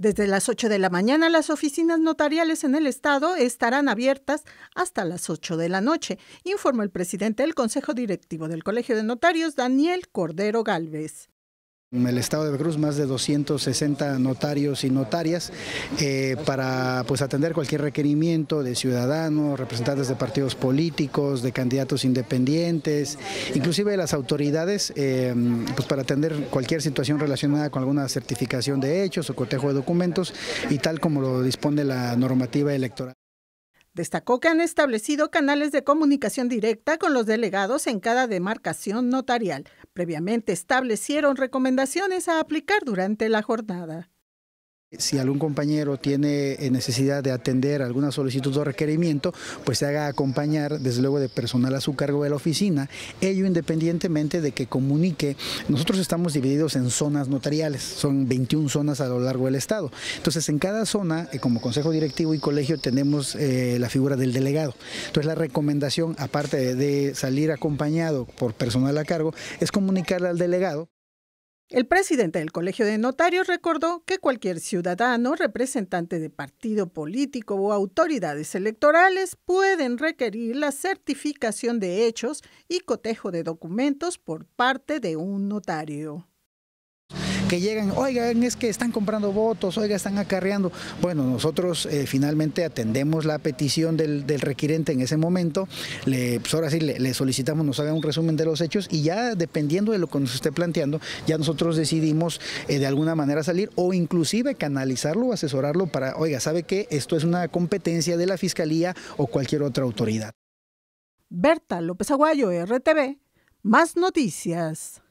Desde las 8 de la mañana las oficinas notariales en el Estado estarán abiertas hasta las 8 de la noche, informó el presidente del Consejo Directivo del Colegio de Notarios, Daniel Cordero Galvez. En el estado de Veracruz más de 260 notarios y notarias eh, para pues, atender cualquier requerimiento de ciudadanos, representantes de partidos políticos, de candidatos independientes, inclusive de las autoridades eh, pues, para atender cualquier situación relacionada con alguna certificación de hechos o cotejo de documentos y tal como lo dispone la normativa electoral. Destacó que han establecido canales de comunicación directa con los delegados en cada demarcación notarial. Previamente establecieron recomendaciones a aplicar durante la jornada. Si algún compañero tiene eh, necesidad de atender alguna solicitud o requerimiento, pues se haga acompañar desde luego de personal a su cargo de la oficina, ello independientemente de que comunique. Nosotros estamos divididos en zonas notariales, son 21 zonas a lo largo del estado. Entonces en cada zona, eh, como consejo directivo y colegio, tenemos eh, la figura del delegado. Entonces la recomendación, aparte de salir acompañado por personal a cargo, es comunicarle al delegado. El presidente del Colegio de Notarios recordó que cualquier ciudadano, representante de partido político o autoridades electorales pueden requerir la certificación de hechos y cotejo de documentos por parte de un notario que llegan, oigan, es que están comprando votos, oiga, están acarreando. Bueno, nosotros eh, finalmente atendemos la petición del, del, requirente en ese momento, pues, ahora sí le, solicitamos nos haga un resumen de los hechos y ya dependiendo de lo que nos esté planteando, ya nosotros decidimos eh, de alguna manera salir o inclusive canalizarlo asesorarlo para, oiga, ¿sabe que Esto es una competencia de la Fiscalía o cualquier otra autoridad. Berta López Aguayo, RTV, más noticias.